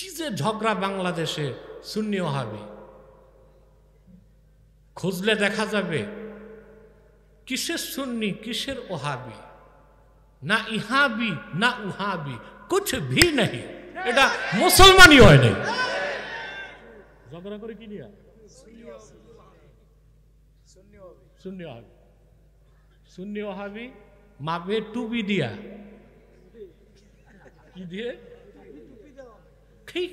কি যে ঝগড়া বাংলাদেশে শূন্য হবে খুঁজলে দেখা যাবে কিসের শূন্য কিসের ওহাবি না ইহাবি না উহাবি কিছু ভি নেই এটা মুসলমানই হয় নাই ঝগড়া করে কি নিয়ে শূন্য হবে শূন্য হাবি মাপে টুবি দিয়া কি দিয়ে ঠিক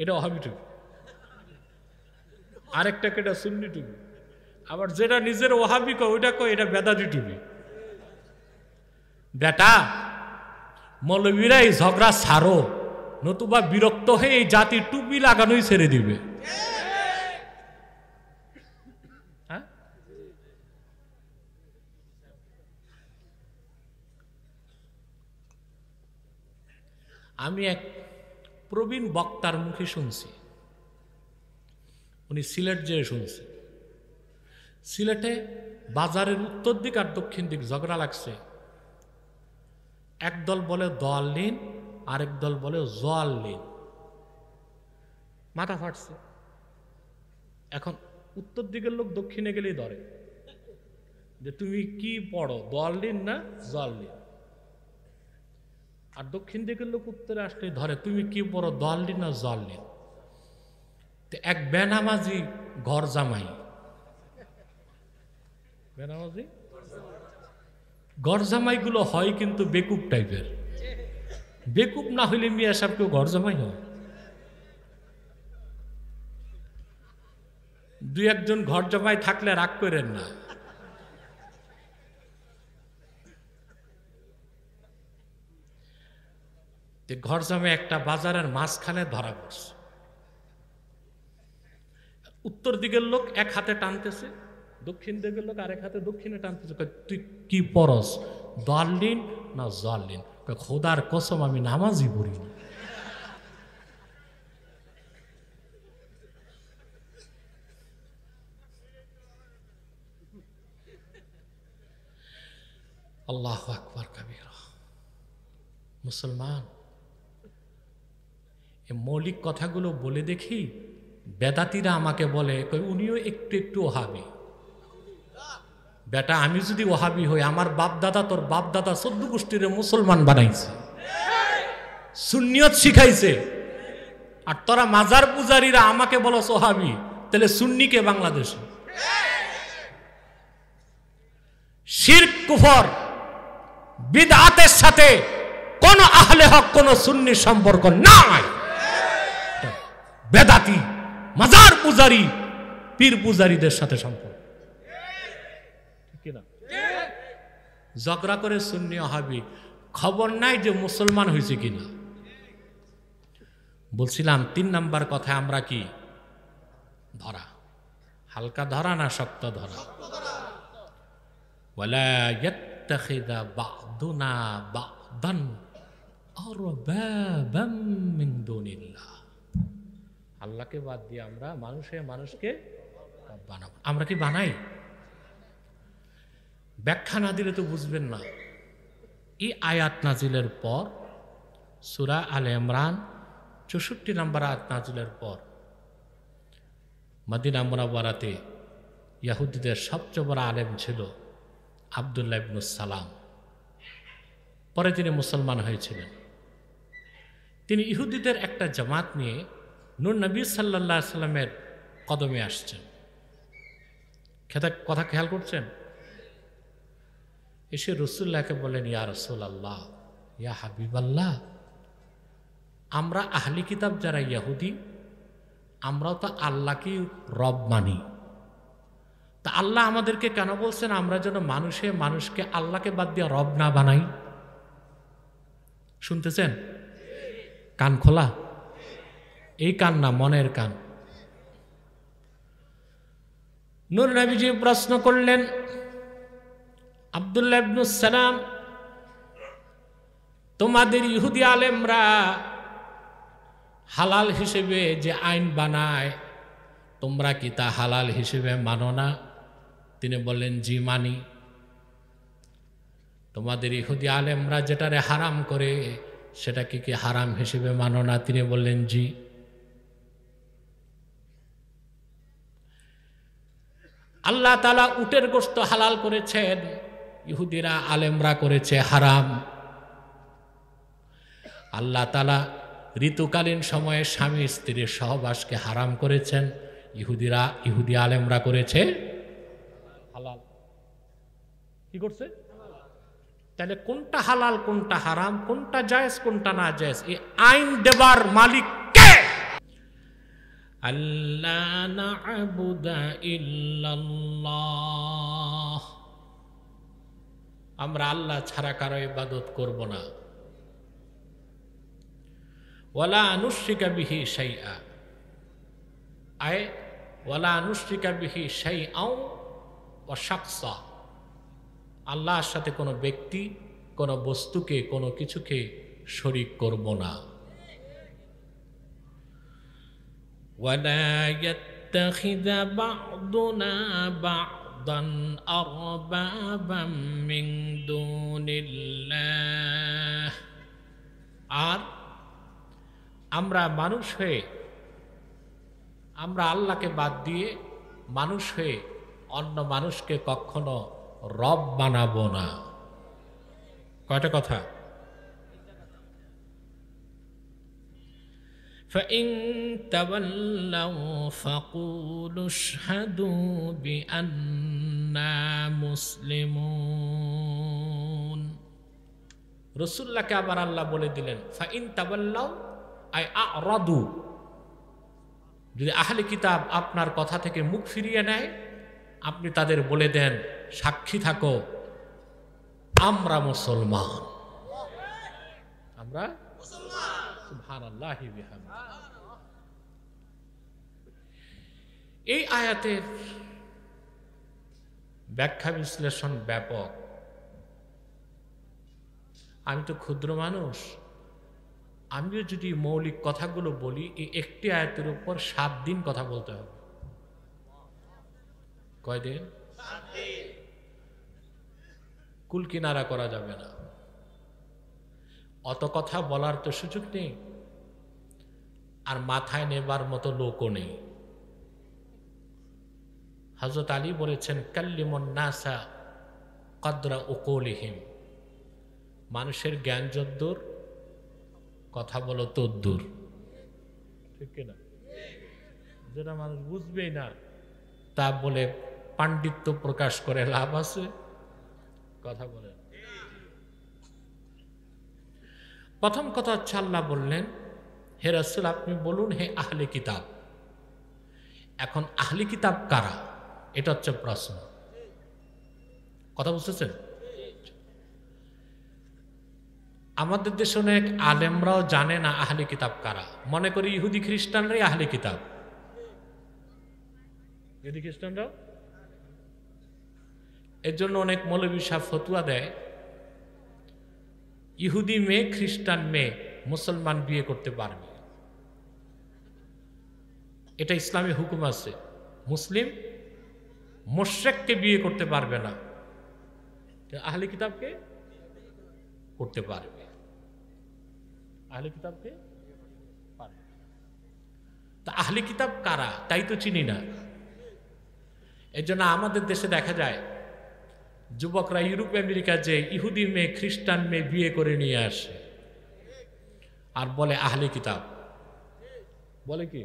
এটা অহাবি টুপি আরেকটাকে এটা সুন্নি টুপি আবার যেটা নিজের ওহাবি কয় ওইটা কয় এটা বেদাদি টুপি বেটা মৌলবীরা এই ঝগড়া সারো নতুবা বিরক্ত হয়ে এই জাতির টুপি লাগানোই ছেড়ে দিবে হ্যাঁ? আমি এক প্রবীণ বক্তার মুখে শুনছি উনি সিলেট যেয়ে শুনছে সিলেটে বাজারের উত্তর দিক আর দক্ষিণ দিক ঝগড়া লাগছে একদল বলে দল নিন আরেক দল বলে জল নিন মাথা ফাটছে এখন উত্তর দিকের লোক দক্ষিণে গেলেই ধরে যে তুমি কি পড়ো দল নিন না জল নিন আর দক্ষিণ দিকের লোক উত্তরে আসলে ধরে তুমি কি বড় দললি না জললি তো এক বেনামাজি ঘর জামাই বেনামাজি ঘর জামাইগুলো হয় কিন্তু বেকুব টাইপের বেকুব না হইলে মিয়া সাহেব কেউ ঘর জামাই হয় দুই একজন ঘর জামাই থাকলে রাগ করেন না যে ঘর জমে একটা বাজারের মাঝখানে ধরা পড়ছে উত্তর দিকের লোক এক হাতে টানতেছে দক্ষিণ দিকের লোক আরেক হাতে দক্ষিণে টানতেছে তুই কি পরস দলিন না জলিন খোদার কসম আমি নামাজই পড়ি না আল্লাহ আকবর কবির মুসলমান এ মৌলিক কথাগুলো বলে দেখি বেদাতিরা আমাকে বলে উনিও একটু একটু ওহাবি বেটা আমি যদি ওহাবি হই আমার বাপদাদা তোর বাপদাদা সদ্য গোষ্ঠীর মুসলমান বানাইছে শূন্যত শিখাইছে আর তোরা মাজার পূজারীরা আমাকে বলো সোহাবি তাহলে সুন্নিকে বাংলাদেশে শির কুফর আতের সাথে কোন আহলে হক কোন সুন্নির সম্পর্ক নাই বেদাতি মাজার পূজারি পীর পূজারীদের সাথে সম্পর্ক ঝগড়া করে শূন্য হাবি খবর নাই যে মুসলমান হয়েছে কিনা বলছিলাম তিন নাম্বার কথা আমরা কি ধরা হালকা ধরা না শক্ত ধরা বাদুনা বাদন আর বাবা মিন দুনিল্লাহ আল্লাহকে বাদ দিয়ে আমরা মানুষে মানুষকে বানাবো আমরা কি বানাই ব্যাখ্যা না দিলে তো বুঝবেন না এই আয়াত নাজিলের পর সুরা আল ইমরান চৌষট্টি নম্বর আয়াত নাজিলের পর মদিনা মোনাবারাতে ইয়াহুদ্দিদের সবচেয়ে বড় আলেম ছিল আবদুল্লাহ ইবনুসালাম পরে তিনি মুসলমান হয়েছিলেন তিনি ইহুদ্দিদের একটা জামাত নিয়ে নূর নবী সাল্লা সাল্লামের কদমে আসছেন খেতা কথা খেয়াল করছেন এসে রসুল্লাহকে বলেন ইয়া রসুল আল্লাহ ইয়া হাবিব আল্লাহ আমরা আহলি কিতাব যারা ইয়াহুদি আমরাও তো আল্লাহকে রব মানি তা আল্লাহ আমাদেরকে কেন বলছেন আমরা যেন মানুষে মানুষকে আল্লাহকে বাদ দিয়ে রব না বানাই শুনতেছেন কান খোলা এই কান না মনের কান নুর নবীজি প্রশ্ন করলেন আবদুল্লা তোমাদের ইহুদি আলেমরা হালাল হিসেবে যে আইন বানায় তোমরা কি তা হালাল হিসেবে মানো না তিনি বললেন জি মানি তোমাদের ইহুদি আলেমরা যেটারে হারাম করে সেটাকে কি হারাম হিসেবে মানো না তিনি বললেন জি আল্লাহ তালা উটের গোস্ত হালাল করেছেন ইহুদিরা আলেমরা করেছে হারাম আল্লাহ তালা ঋতুকালীন সময়ে স্বামী স্ত্রীর সহবাসকে হারাম করেছেন ইহুদিরা ইহুদি আলেমরা করেছে হালাল কি করছে তাহলে কোনটা হালাল কোনটা হারাম কোনটা জায়েজ কোনটা না জায়েজ এই আইন দেবার মালিক আমরা আল্লাহ ছাড়া কারো ইবাদত করব না ওলা আনুষ্ঠিকা বিহি সাই আয় ওলা আনুষ্ঠিকা বিহি সাই আও ও আল্লাহর সাথে কোনো ব্যক্তি কোনো বস্তুকে কোনো কিছুকে শরিক করব না ولا يتخذ بعضنا بعضا أربابا من دون الله আর আমরা মানুষ হয়ে আমরা আল্লাহকে বাদ দিয়ে মানুষ হয়ে অন্য মানুষকে কখনো রব বানাবো না কয়টা কথা فإن تولوا فقولوا اشهدوا بأننا مسلمون রসুল্লাহকে আবার আল্লাহ বলে দিলেন ফাইন তাবাল্লাও আই আরদু যদি আহলে কিতাব আপনার কথা থেকে মুখ ফিরিয়ে নেয় আপনি তাদের বলে দেন সাক্ষী থাকো আমরা মুসলমান আমরা মুসলমান এই আয়াতের ব্যাখ্যা বিশ্লেষণ ব্যাপক আমি তো ক্ষুদ্র মানুষ আমিও যদি মৌলিক কথাগুলো বলি এই একটি আয়াতের উপর সাত দিন কথা বলতে হবে কয়দিন কুলকিনারা করা যাবে না অত কথা বলার তো সুযোগ নেই আর মাথায় নেবার মতো লোকও নেই হজরত আলী বলেছেন কাল্লিমন নাসা ও ওকলিহিম মানুষের জ্ঞান যদ্দূর কথা বলো তদ্দূর ঠিক কিনা যেটা মানুষ বুঝবেই না তা বলে পাণ্ডিত্য প্রকাশ করে লাভ আছে কথা বলে প্রথম কথা হচ্ছে আল্লাহ বললেন হে রাসুল আপনি বলুন হে আহলে কিতাব এখন আহলে কিতাব কারা এটা হচ্ছে প্রশ্ন কথা বুঝতেছেন আমাদের দেশে অনেক আলেমরাও জানে না আহলে কিতাব কারা মনে করি ইহুদি খ্রিস্টানরাই আহলে কিতাব ইহুদি খ্রিস্টানরাও এর জন্য অনেক মৌলবী সাহ ফতুয়া দেয় ইহুদি মেয়ে খ্রিস্টান মেয়ে মুসলমান বিয়ে করতে পারবে এটা ইসলামী হুকুম আছে মুসলিম মোশেককে বিয়ে করতে পারবে না আহলে কিতাবকে করতে পারবে আহলে কিতাবকে তা আহলে কিতাব কারা তাই তো চিনি না এর জন্য আমাদের দেশে দেখা যায় যুবকরা ইউরোপ আমেরিকা যে ইহুদি মেয়ে খ্রিস্টান মেয়ে বিয়ে করে নিয়ে আসে আর বলে আহলে কিতাব বলে কি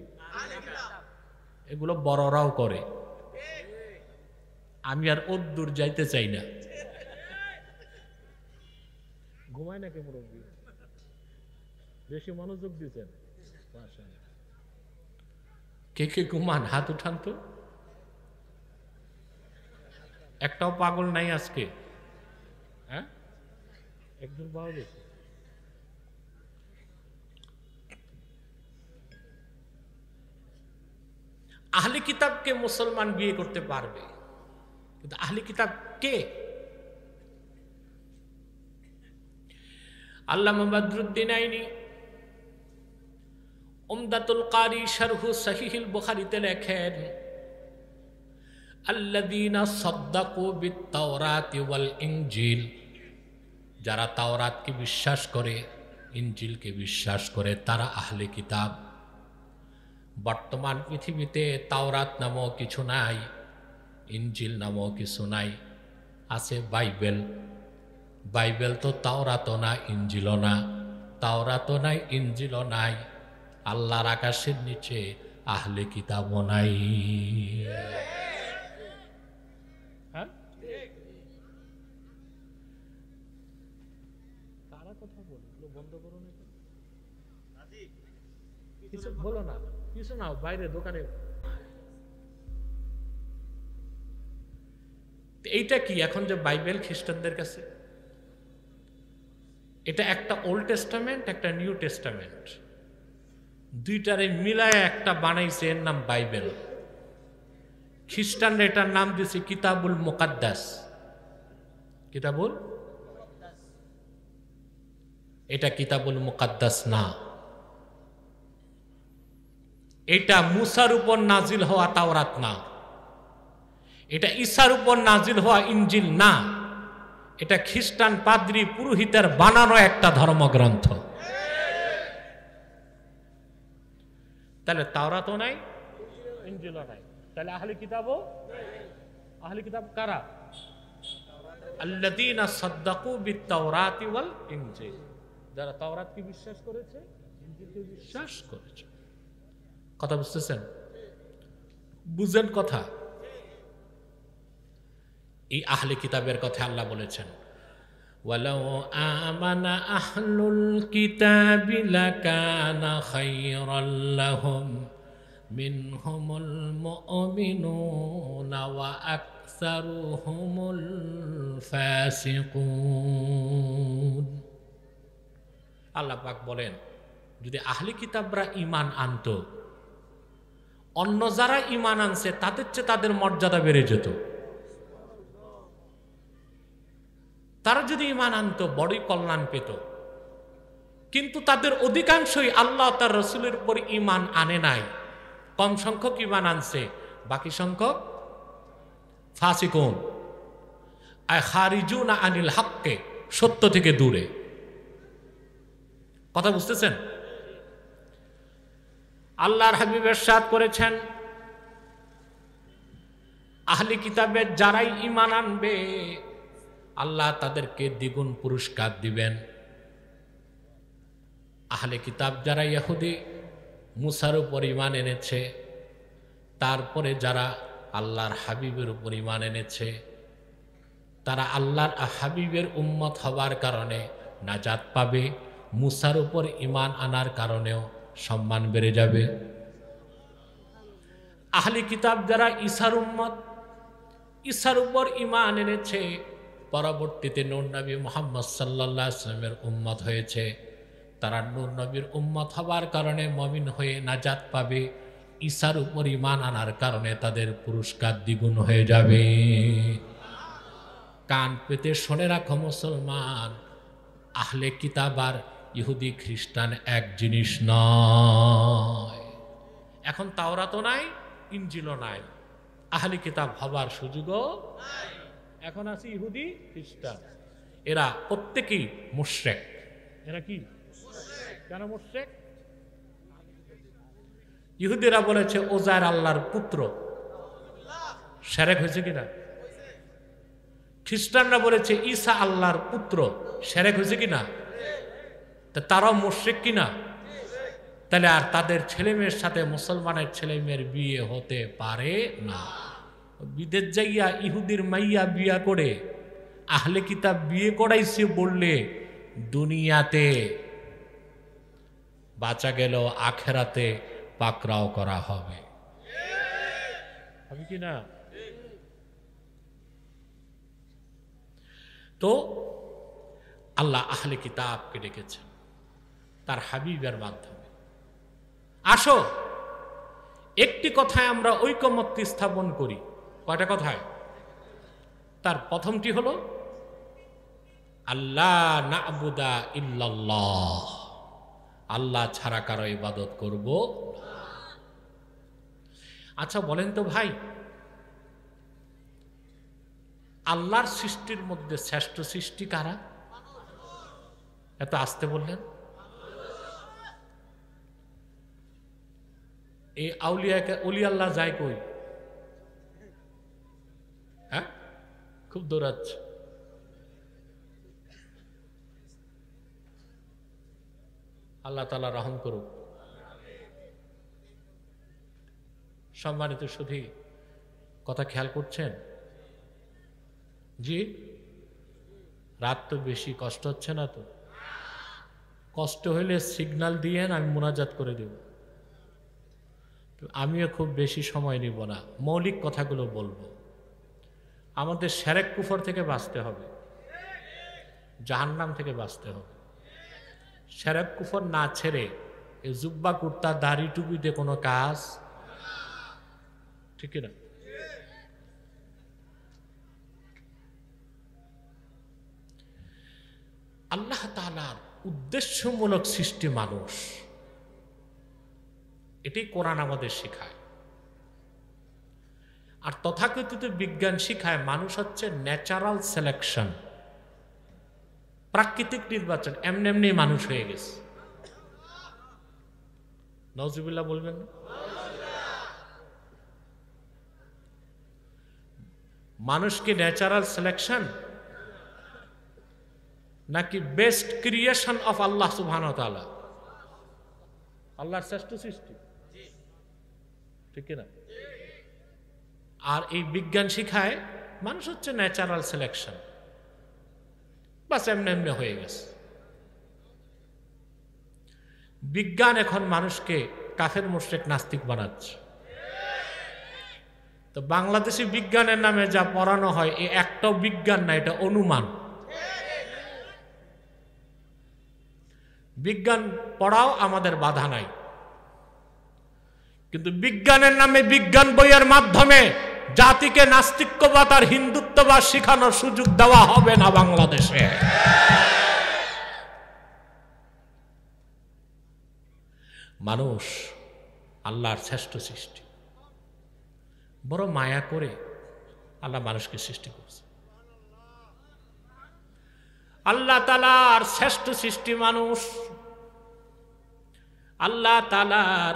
এগুলো বড়রাও করে আমি আর দূর যাইতে চাই না ঘুমায় নাকি মুরব্বী বেশি মনোযোগ দিয়েছেন কে কে ঘুমান হাত উঠান তো একটাও পাগল নাই আজকে হ্যাঁ একজন পাওয়া গেছে আহলি কিতাবকে মুসলমান বিয়ে করতে পারবে কিন্তু আহলি কিতাব কে আল্লাহ মোহাম্মদরুদ্দিন আইনি উমদাতুল কারি শারহু সাহিহিল বুখারিতে লেখেন আল্লাদিনা সদ্দাকু বিত্তাওরাত ইউয়াল ইঞ্জিল যারা তাওরাতকে বিশ্বাস করে ইঞ্জিলকে বিশ্বাস করে তারা আহলে কিতাব বর্তমান পৃথিবীতে তাওরাত নামও কিছু নাই ইঞ্জিল নামও কিছু নাই আছে বাইবেল বাইবেল তো তাওরাতও না ইঞ্জিলও না তাওরাতও নাই ইঞ্জিলও নাই আল্লাহর আকাশের নিচে আহলে কিতাবও নাই কিছু বলো না কিছু নাও বাইরে দোকানে এইটা কি এখন যে বাইবেল খ্রিস্টানদের কাছে এটা একটা ওল্ড টেস্টামেন্ট একটা নিউ টেস্টামেন্ট দুইটারে মিলায় একটা বানাইছে এর নাম বাইবেল খ্রিস্টানরা এটার নাম দিয়েছে কিতাবুল মোকাদ্দাস কিতাবুল এটা কিতাবুল মোকাদ্দাস না এটা মুসার উপর নাজিল হওয়া তাওরাত না এটা ঈশার উপর নাজিল হওয়া ইঞ্জিল না এটা খ্রিস্টান পাদ্রি পুরোহিতের বানানো একটা ধর্মগ্রন্থ তাহলে তাওরাতও নাই ইঞ্জিলও নাই তাহলে আহলি কিতাবও আহলি কিতাব কারা আল্লাদিনা সদ্দাকু বি তাওরাতি ওয়াল ইঞ্জিল যারা তাওরাত তাওরাতকে বিশ্বাস করেছে ইঞ্জিলকে বিশ্বাস করেছে কথা বুঝতেছেন বুঝেন কথা এই আহলে কিতাবের কথা আল্লাহ বলেছেন ولو آمن أهل الكتاب لكان خيرا لهم منهم المؤمنون وأكثرهم الفاسقون আল্লাহ পাক বলেন যদি আহলে কিতাবরা ইমান আনতো অন্য যারা ইমান আনছে তাদের চেয়ে তাদের মর্যাদা বেড়ে যেত তারা যদি ইমান আনত বড়ই কল্যাণ পেত কিন্তু তাদের অধিকাংশই আল্লাহ তার রসুলের উপর ইমান আনে নাই কম সংখ্যক ইমান আনছে বাকি সংখ্যক ফাঁসিকুন খারিজুন আনিল হাককে সত্য থেকে দূরে কথা বুঝতেছেন আল্লাহর হাবিব এরশাদ করেছেন আহলি কিতাবের যারাই ইমান আনবে আল্লাহ তাদেরকে দ্বিগুণ পুরস্কার দিবেন আহলে কিতাব যারা ইয়াহুদি মুসার উপর ইমান এনেছে তারপরে যারা আল্লাহর হাবিবের উপর ইমান এনেছে তারা আল্লাহর হাবিবের উম্মত হবার কারণে নাজাত পাবে মুসার উপর ইমান আনার কারণেও সম্মান বেড়ে যাবে আহলি কিতাব যারা ইসার উম্মত ইসার উপর ইমান এনেছে পরবর্তীতে নুর নবী মোহাম্মদ সাল্লা ইসলামের উম্মত হয়েছে তারা নুর নবীর উম্মত হবার কারণে মমিন হয়ে নাজাত পাবে ঈশার উপর ইমান আনার কারণে তাদের পুরস্কার দ্বিগুণ হয়ে যাবে কান পেতে শোনে রাখো মুসলমান আহলে কিতাব আর ইহুদি খ্রিস্টান এক জিনিস নয় এখন তো নাই ইঞ্জিলও নাই আহলি কিতাব হবার সুযোগও এখন আছে ইহুদি খ্রিস্টান এরা প্রত্যেকেই মোশেক এরা কি কেন মোশেক ইহুদিরা বলেছে ওজার আল্লাহর পুত্র সেরেক হয়েছে কিনা খ্রিস্টানরা বলেছে ঈসা আল্লাহর পুত্র সেরেক হয়েছে কিনা তা তারাও মুশ্রিক কিনা তাহলে আর তাদের ছেলেমেয়ের সাথে মুসলমানের ছেলে মেয়ের বিয়ে হতে পারে না বিদেশ যাইয়া ইহুদির মাইয়া বিয়া করে আহলে কিতাব বিয়ে করাইছে বললে দুনিয়াতে বাঁচা গেল আখেরাতে পাকরাও করা হবে হবে কি না তো আল্লাহ আহলে কিতাবকে ডেকেছেন তার হাবিবের মাধ্যমে আসো একটি কথায় আমরা ঐকমত্য স্থাপন করি কয়টা কথায় তার প্রথমটি হল আল্লাহ নাবুদা ইল্লাল্লাহ আল্লাহ ছাড়া কারো ইবাদত করব আচ্ছা বলেন তো ভাই আল্লাহর সৃষ্টির মধ্যে শ্রেষ্ঠ সৃষ্টি কারা এত আসতে বললেন এই আউলিয়াকে অলি আল্লাহ যায় কই হ্যাঁ খুব দৌড়াচ্ছে আল্লাহ তালা রহম করুক সম্মানিত শুধু কথা খেয়াল করছেন জি রাত তো বেশি কষ্ট হচ্ছে না তো কষ্ট হইলে সিগনাল দিয়ে আমি মোনাজাত করে দেবো আমিও খুব বেশি সময় নিব না মৌলিক কথাগুলো বলবো আমাদের সেরেক কুফর থেকে বাঁচতে হবে জাহান্নাম থেকে বাঁচতে হবে সেরেক কুফর না ছেড়ে এই জুব্বা কুর্তা দাড়ি টুপিতে কোনো কাজ ঠিক না আল্লাহ তালার উদ্দেশ্যমূলক সৃষ্টি মানুষ এটি কোরআন আমাদের শেখায় আর তথাকথিত বিজ্ঞান শিখায় মানুষ হচ্ছে ন্যাচারাল সিলেকশন প্রাকৃতিক নির্বাচন এমনি এমনি মানুষ হয়ে গেছে নজিবুল্লাহ বলবেন মানুষ কি ন্যাচারাল সিলেকশন নাকি বেস্ট ক্রিয়েশন অফ আল্লাহ সুবহান আল্লাহর শ্রেষ্ঠ সৃষ্টি ঠিক কিনা আর এই বিজ্ঞান শিখায় মানুষ হচ্ছে ন্যাচারাল সিলেকশন বাস এমনি এমনি হয়ে গেছে বিজ্ঞান এখন মানুষকে কাফের মোশেক নাস্তিক বানাচ্ছে তো বাংলাদেশি বিজ্ঞানের নামে যা পড়ানো হয় এ একটাও বিজ্ঞান না এটা অনুমান বিজ্ঞান পড়াও আমাদের বাধা নাই কিন্তু বিজ্ঞানের নামে বিজ্ঞান বইয়ের মাধ্যমে জাতিকে নাস্তিক্যবাদ আর হিন্দুত্ববাদ শেখানোর সুযোগ দেওয়া হবে না বাংলাদেশে মানুষ আল্লাহর শ্রেষ্ঠ সৃষ্টি বড় মায়া করে আল্লাহ মানুষকে সৃষ্টি করছে আল্লাহ তালার শ্রেষ্ঠ সৃষ্টি মানুষ আল্লাহ তালার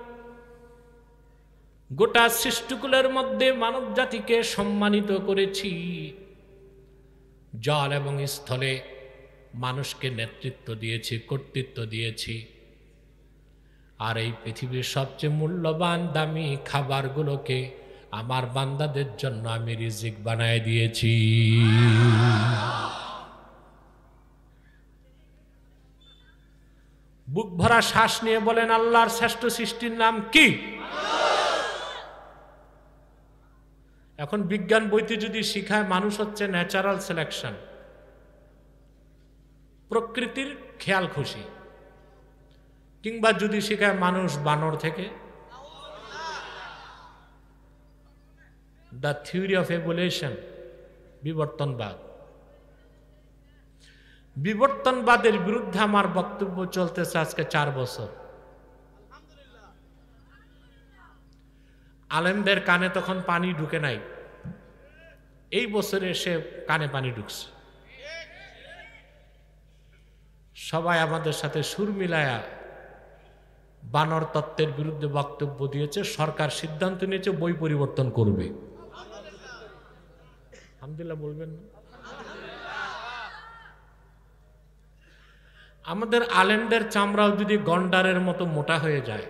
গোটা সৃষ্টিকুলের মধ্যে মানব জাতিকে সম্মানিত করেছি জল এবং স্থলে মানুষকে নেতৃত্ব দিয়েছি কর্তৃত্ব দিয়েছি আর এই পৃথিবীর সবচেয়ে মূল্যবান দামি খাবারগুলোকে আমার বান্দাদের জন্য আমি রিজিক বানায় দিয়েছি বুক ভরা শ্বাস নিয়ে বলেন আল্লাহর শ্রেষ্ঠ সৃষ্টির নাম কি এখন বিজ্ঞান বইতে যদি শিখায় মানুষ হচ্ছে ন্যাচারাল সিলেকশন প্রকৃতির খেয়াল খুশি কিংবা যদি শিখায় মানুষ বানর থেকে দ্য থিওরি অফ এভুলেশন বিবর্তনবাদ বিবর্তনবাদের বিরুদ্ধে আমার বক্তব্য চলতেছে আজকে চার বছর আলেমদের কানে তখন পানি ঢুকে নাই এই বছরে সে কানে পানি ঢুকছে সবাই আমাদের সাথে সুর মিলায়া বানর তত্ত্বের বিরুদ্ধে বক্তব্য দিয়েছে সরকার সিদ্ধান্ত নিয়েছে বই পরিবর্তন করবে আলহামদুলিল্লাহ বলবেন না আমাদের আলেনদের চামড়াও যদি গন্ডারের মতো মোটা হয়ে যায়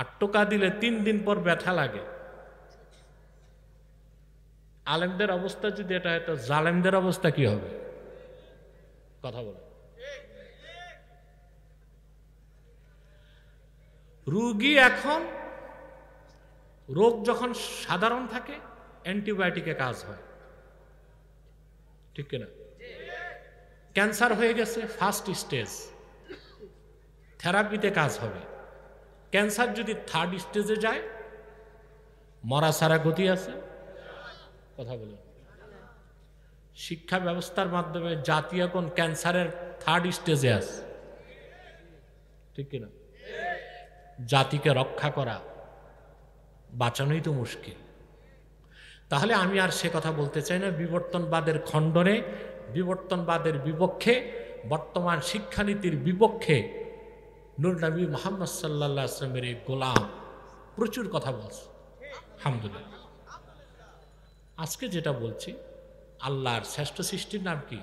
আট টোকা দিলে তিন দিন পর ব্যথা লাগে আলেমদের অবস্থা যদি এটা হয় তো জালেমদের অবস্থা কি হবে কথা বলে রুগী এখন রোগ যখন সাধারণ থাকে অ্যান্টিবায়োটিকে কাজ হয় ঠিক কিনা ক্যান্সার হয়ে গেছে ফার্স্ট স্টেজ থেরাপিতে কাজ হবে ক্যান্সার যদি থার্ড স্টেজে যায় মরা সারা গতি আছে কথা বলুন শিক্ষা ব্যবস্থার মাধ্যমে জাতি এখন ক্যান্সারের থার্ড স্টেজে আস ঠিক কিনা জাতিকে রক্ষা করা বাঁচানোই তো মুশকিল তাহলে আমি আর সে কথা বলতে চাই না বিবর্তনবাদের খণ্ডনে বিবর্তনবাদের বিপক্ষে বর্তমান শিক্ষানীতির বিপক্ষে নবী মোহাম্মদ সাল্লা আসলামের এই গোলাম প্রচুর কথা বলছে আলহামদুলিল্লাহ আজকে যেটা বলছি আল্লাহর শ্রেষ্ঠ সৃষ্টির নাম কি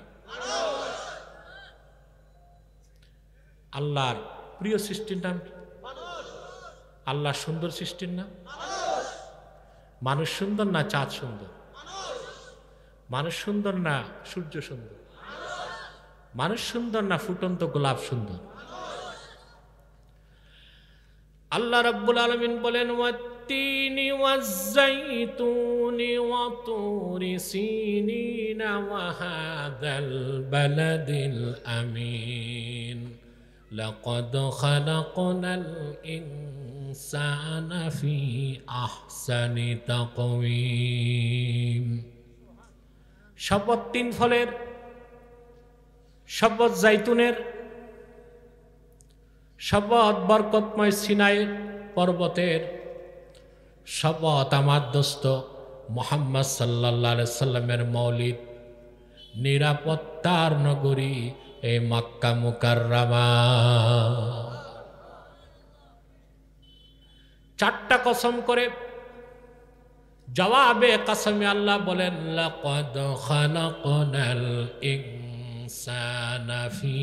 আল্লাহর প্রিয় সৃষ্টির নাম কি আল্লাহর সুন্দর সৃষ্টির নাম মানুষ সুন্দর না চাঁদ সুন্দর মানুষ সুন্দর না সূর্য সুন্দর মানুষ সুন্দর না ফুটন্ত গোলাপ সুন্দর আল্লাহ রব্বুল আলমিন বলেন والتين والزيتون وطور سينين وهذا البلد الأمين لقد خلقنا الإنسان في أحسن تقويم شبط تين فلير শব্বত জাইতুনের শব্বত বরকতময় সিনাই পর্বতের শপথ দোস্ত মোহাম্মদ সাল্লা সাল্লামের মৌলিক নিরাপত্তার নগরী এই মক্কা মুকাররামা চারটা কসম করে জবাবে কাসমে আল্লাহ বলেন ইনসানা ফি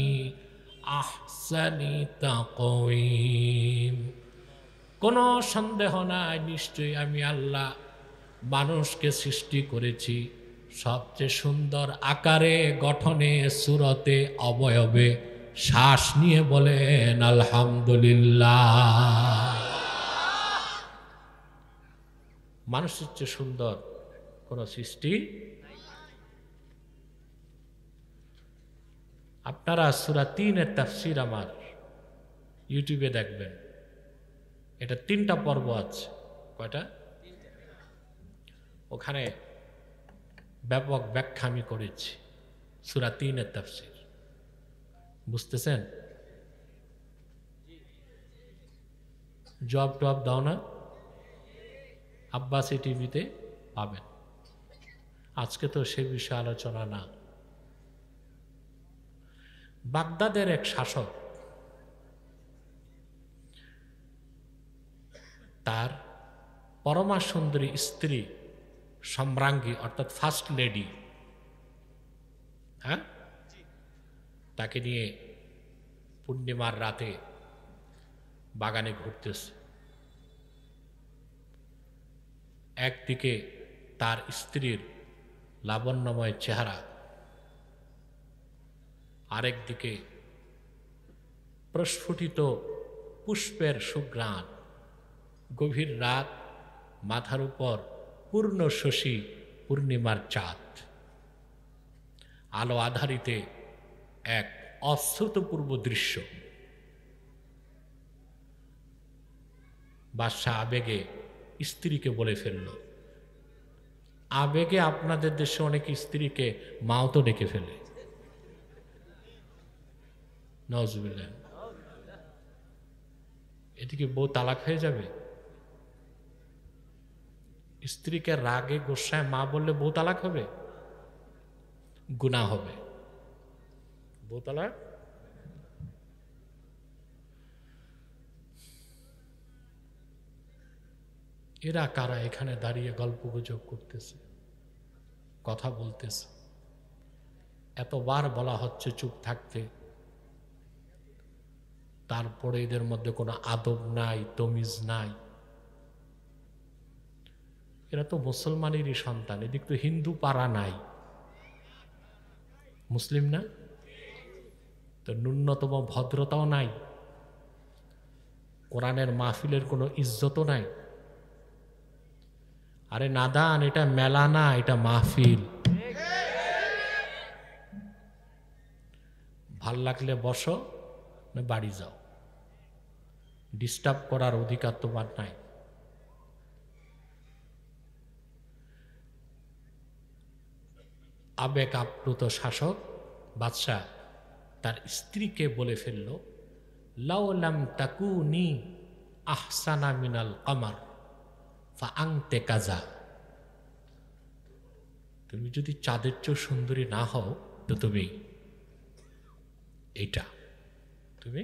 আহসানি তাকওয়িম কোনো সন্দেহ নাই নিশ্চয়ই আমি আল্লাহ মানুষকে সৃষ্টি করেছি সবচেয়ে সুন্দর আকারে গঠনে সুরতে অবয়বে শ্বাস নিয়ে বলেন আলহামদুলিল্লাহ মানুষের চেয়ে সুন্দর কোন সৃষ্টি আপনারা সুরা তিনের তাফসির আমার ইউটিউবে দেখবেন এটা তিনটা পর্ব আছে কয়টা ওখানে ব্যাপক ব্যাখ্যা আমি করেছি সুরা তিনের তাফসির বুঝতেছেন জব টব দাও না আব্বাসি টিভিতে পাবেন আজকে তো সে বিষয়ে আলোচনা না বাগদাদের এক শাসক পরমা সুন্দরী স্ত্রী সম্রাঙ্গী অর্থাৎ ফার্স্ট লেডি হ্যাঁ তাকে নিয়ে পূর্ণিমার রাতে বাগানে ঘুরতেছে একদিকে তার স্ত্রীর লাবণ্যময় চেহারা আরেকদিকে প্রস্ফুটিত পুষ্পের সুগ্রাণ গভীর রাত মাথার উপর পূর্ণ শশী পূর্ণিমার চাঁদ আলো আধারিতে এক অশ্রুতপূর্ব দৃশ্য বাদশাহ আবেগে স্ত্রীকে বলে ফেলল আবেগে আপনাদের দেশে অনেক স্ত্রীকে মাও তো ডেকে ফেলে নজবিল্লা এদিকে বউ তালাক হয়ে যাবে স্ত্রীকে রাগে গোসায় মা বললে বউ তালাক হবে গুণা হবে বউ তালাক এরা কারা এখানে দাঁড়িয়ে গল্প গুজব করতেছে কথা বলতেছে এতবার বলা হচ্ছে চুপ থাকতে তারপরে এদের মধ্যে কোনো আদব নাই তমিজ নাই এরা তো মুসলমানেরই সন্তান এদিক তো হিন্দু পাড়া নাই মুসলিম না তো ন্যূনতম ভদ্রতাও নাই কোরআনের মাহফিলের কোনো ইজ্জতও নাই আরে নাদান এটা মেলা না এটা মাহফিল ভাল লাগলে বসো বাড়ি যাও ডিস্টার্ব করার অধিকার তোমার নাই আবেগ আপ্লুত শাসক বাদশাহ তার স্ত্রীকে বলে ফেলল লাম তাকু নি আহসানা মিনাল কমার ফা আংতে কাজা তুমি যদি চাঁদের চেয়েও সুন্দরী না হও তো তুমি এইটা তুমি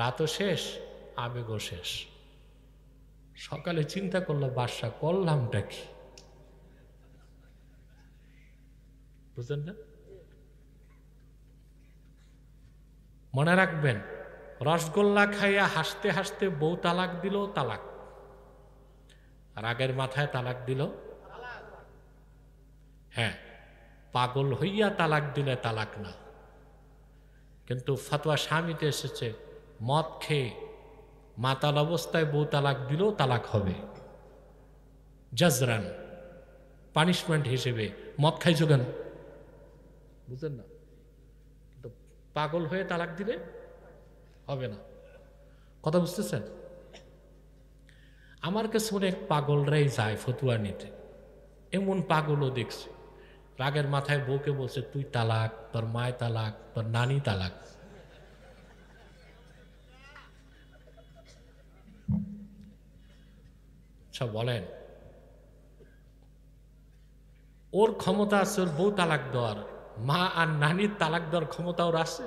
রাতও শেষ আবেগও শেষ সকালে চিন্তা করলো বাসা করলামটা কি বুঝলেন না মনে রাখবেন রসগোল্লা খাইয়া হাসতে হাসতে বউ তালাক দিল তালাক আর আগের মাথায় তালাক দিল হ্যাঁ পাগল হইয়া তালাক দিলে তালাক না কিন্তু ফতোয়া স্বামীতে এসেছে মদ খেয়ে মাতাল অবস্থায় বউ তালাক দিলেও তালাক হবে জাজরান পানিশমেন্ট হিসেবে মদ খাইছো কেন বুঝলেন না তো পাগল হয়ে তালাক দিলে হবে না কথা বুঝতেছেন আমার কাছে অনেক পাগলরাই যায় ফতুয়া নিতে এমন পাগলও দেখছে রাগের মাথায় বউকে বলছে তুই তালাক তোর মায় তালাক তোর নানি তালাক সব বলেন ওর ক্ষমতা আছে ওর বউ তালাক দেওয়ার মা আর নানির তালাক দেওয়ার ক্ষমতা ওর আছে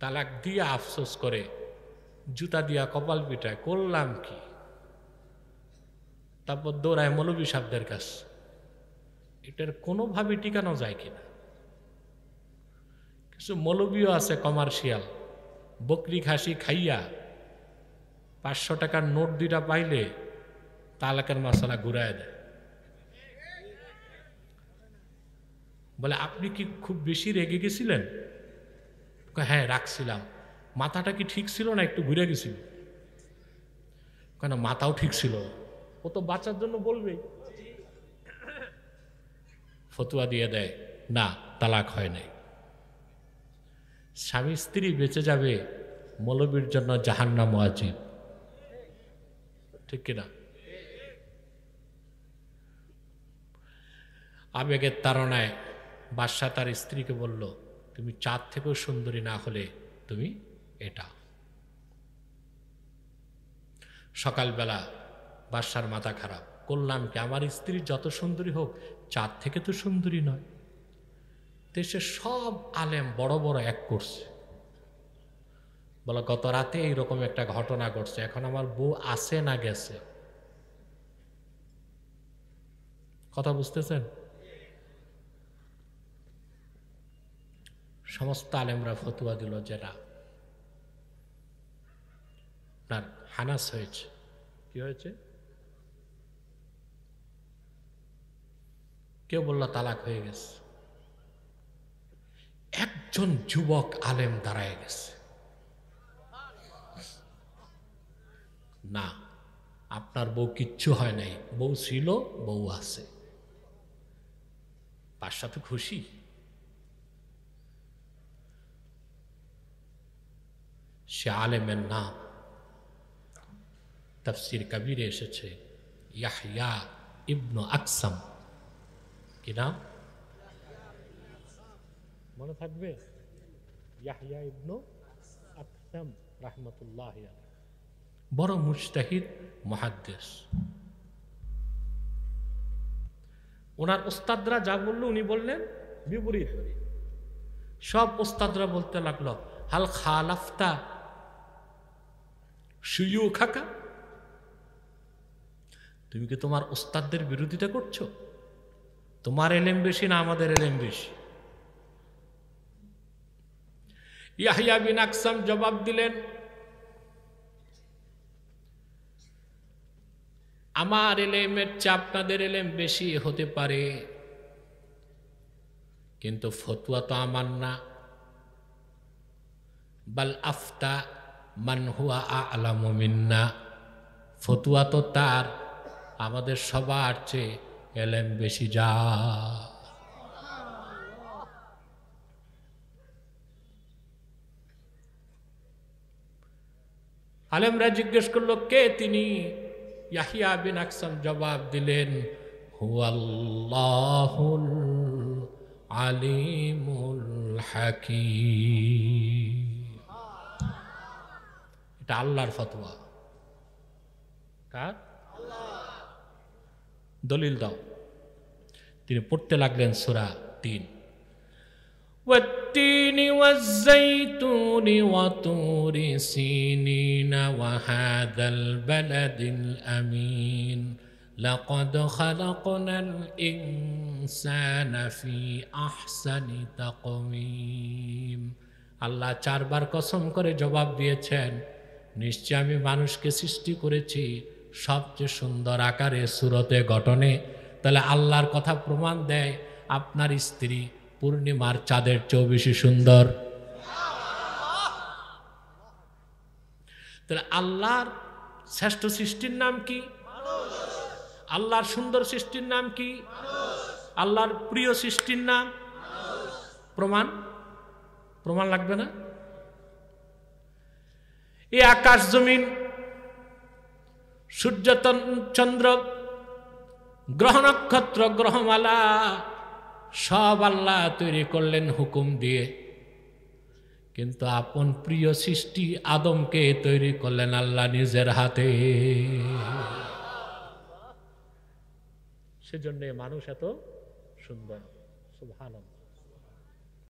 তালাক দিয়ে আফসোস করে জুতা দিয়া কপাল পিঠায় করলাম কি তারপর দৌড়ায় মৌলবী সাহদের কাছে এটার কোনোভাবে টিকানো যায় কিনা কিছু মৌলবীও আছে কমার্শিয়াল বকরি খাসি খাইয়া পাঁচশো টাকার নোট দুইটা পাইলে তালাকের মশলা ঘুরায় দেয় বলে আপনি কি খুব বেশি রেগে গেছিলেন হ্যাঁ রাখছিলাম মাথাটা কি ঠিক ছিল না একটু ঘুরে গেছিল কেন মাথাও ঠিক ছিল ও তো বাঁচার জন্য বলবে ফতুয়া দিয়ে দেয় না তালাক হয় নাই স্বামী স্ত্রী বেঁচে যাবে মৌলবীর জন্য জাহান্নাম আজিব ঠিক কিনা আবেগের তারণায় বাদশাহ তার স্ত্রীকে বলল তুমি চাঁদ থেকেও সুন্দরী না হলে তুমি এটা সকালবেলা বাদশার মাথা খারাপ করলাম কি আমার স্ত্রী যত সুন্দরী হোক চাঁদ থেকে তো সুন্দরী নয় দেশে সব আলেম বড় বড় এক করছে বলো গত রাতে এইরকম একটা ঘটনা ঘটছে এখন আমার বউ আছে না গেছে কথা বুঝতেছেন সমস্ত আলেমরা ফতুয়া দিল যে না আপনার হানাস হয়েছে কি হয়েছে কেউ বলল তালাক হয়ে গেছে একজন যুবক আলেম দাঁড়ায় গেছে না আপনার বউ কিচ্ছু হয় নাই বউ ছিল বউ আছে বাদশা তো খুশি সে আলেমের নাম তফসির কবির এসেছে ইয়াহিয়া ইবন আকসাম কি নাম মনে থাকবে ইয়াহিয়া ইবন আকসাম রাহমতুল্লাহ আলহ বড় মুস্তাহিদ মহাদ্দেশ ওনার ওস্তাদরা যা বললো উনি বললেন বিপরীত সব ওস্তাদরা বলতে লাগলো হাল খালাফতা খাকা তুমি কি তোমার ওস্তাদদের বিরোধিতা করছো তোমার এলেম বেশি না আমাদের এলেম বেশি ইয়াহিয়া বিন আকসাম জবাব দিলেন আমার এলেমের চেয়ে আপনাদের এলেম বেশি হতে পারে কিন্তু ফতুয়া তো আমার না বাল আফতা মানহুয়া আ আলামিন্না ফতুয়া তো তার আমাদের সবার চেয়ে এলেম বেশি যা আলেমরা জিজ্ঞেস করলো কে তিনি ইয়াহিয়া বিন আকসাম জবাব দিলেন হুয়াল্লাহুল আলিমুল হাকি এটা আল্লাহর ফতোয়া কার দলিল দাও তিনি পড়তে লাগলেন সুরা তিন والتين والزيتون وطور سينين وهذا البلد الأمين لقد خلقنا الإنسان في أحسن تقويم আল্লাহ চারবার কসম করে জবাব দিয়েছেন নিশ্চয় আমি মানুষকে সৃষ্টি করেছি সবচেয়ে সুন্দর আকারে সুরতে গঠনে তাহলে আল্লাহর কথা প্রমাণ দেয় আপনার স্ত্রী পূর্ণিমার চাঁদের চেয়েও বেশি সুন্দর তাহলে আল্লাহর শ্রেষ্ঠ সৃষ্টির নাম কি আল্লাহর সুন্দর সৃষ্টির নাম কি আল্লাহর প্রিয় সৃষ্টির নাম প্রমাণ প্রমাণ লাগবে না এই আকাশ জমিন সূর্য চন্দ্র গ্রহ নক্ষত্র গ্রহমালা সব আল্লাহ তৈরি করলেন হুকুম দিয়ে কিন্তু আপন প্রিয় সৃষ্টি আদমকে তৈরি করলেন আল্লাহ নিজের হাতে সেজন্য মানুষ এত সুন্দর সুভানন্দ